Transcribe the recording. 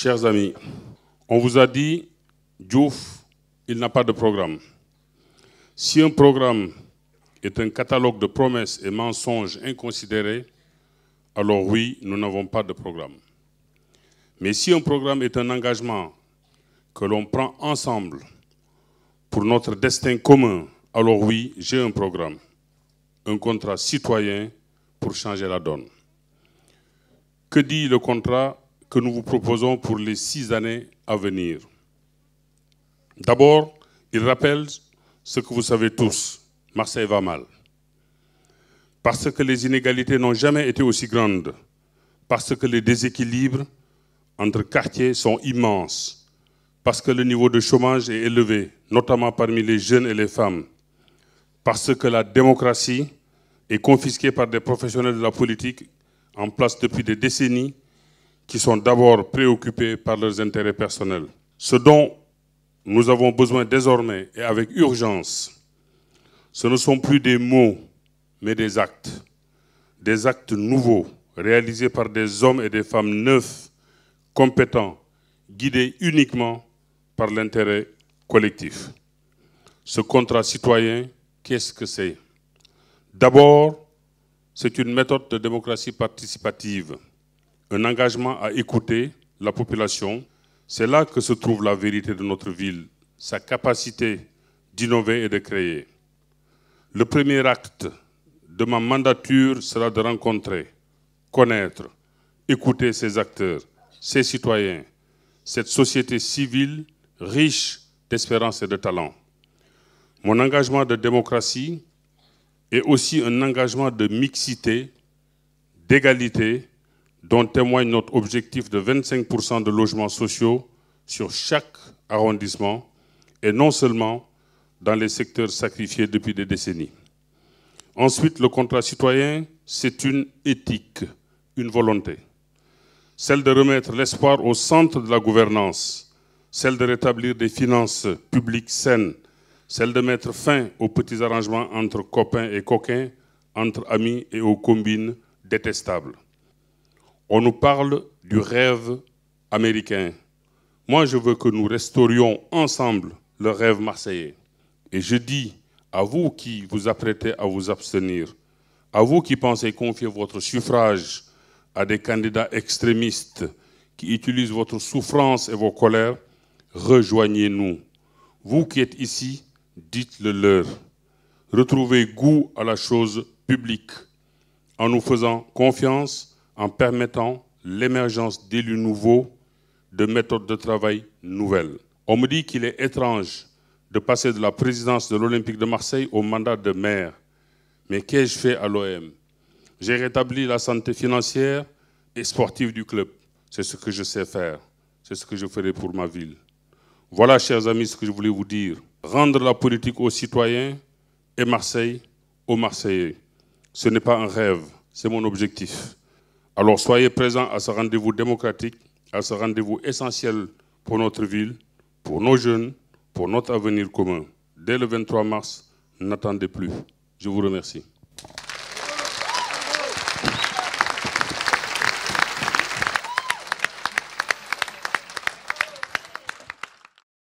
Chers amis, on vous a dit, Diouf, il n'a pas de programme. Si un programme est un catalogue de promesses et mensonges inconsidérés, alors oui, nous n'avons pas de programme. Mais si un programme est un engagement que l'on prend ensemble pour notre destin commun, alors oui, j'ai un programme, un contrat citoyen pour changer la donne. Que dit le contrat que nous vous proposons pour les six années à venir. D'abord, il rappelle ce que vous savez tous, Marseille va mal. Parce que les inégalités n'ont jamais été aussi grandes, parce que les déséquilibres entre quartiers sont immenses, parce que le niveau de chômage est élevé, notamment parmi les jeunes et les femmes, parce que la démocratie est confisquée par des professionnels de la politique en place depuis des décennies qui sont d'abord préoccupés par leurs intérêts personnels. Ce dont nous avons besoin désormais et avec urgence, ce ne sont plus des mots, mais des actes. Des actes nouveaux, réalisés par des hommes et des femmes neufs, compétents, guidés uniquement par l'intérêt collectif. Ce contrat citoyen, qu'est-ce que c'est D'abord, c'est une méthode de démocratie participative un engagement à écouter la population. C'est là que se trouve la vérité de notre ville, sa capacité d'innover et de créer. Le premier acte de ma mandature sera de rencontrer, connaître, écouter ces acteurs, ces citoyens, cette société civile riche d'espérance et de talent. Mon engagement de démocratie est aussi un engagement de mixité, d'égalité dont témoigne notre objectif de 25% de logements sociaux sur chaque arrondissement, et non seulement dans les secteurs sacrifiés depuis des décennies. Ensuite, le contrat citoyen, c'est une éthique, une volonté. Celle de remettre l'espoir au centre de la gouvernance, celle de rétablir des finances publiques saines, celle de mettre fin aux petits arrangements entre copains et coquins, entre amis et aux combines détestables on nous parle du rêve américain. Moi, je veux que nous restaurions ensemble le rêve marseillais. Et je dis à vous qui vous apprêtez à vous abstenir, à vous qui pensez confier votre suffrage à des candidats extrémistes qui utilisent votre souffrance et vos colères, rejoignez-nous. Vous qui êtes ici, dites-le leur. Retrouvez goût à la chose publique en nous faisant confiance en permettant l'émergence d'élus nouveaux, de méthodes de travail nouvelles. On me dit qu'il est étrange de passer de la présidence de l'Olympique de Marseille au mandat de maire. Mais qu'ai-je fait à l'OM J'ai rétabli la santé financière et sportive du club. C'est ce que je sais faire. C'est ce que je ferai pour ma ville. Voilà, chers amis, ce que je voulais vous dire. Rendre la politique aux citoyens et Marseille aux Marseillais. Ce n'est pas un rêve, c'est mon objectif. Alors soyez présents à ce rendez-vous démocratique, à ce rendez-vous essentiel pour notre ville, pour nos jeunes, pour notre avenir commun. Dès le 23 mars, n'attendez plus. Je vous remercie.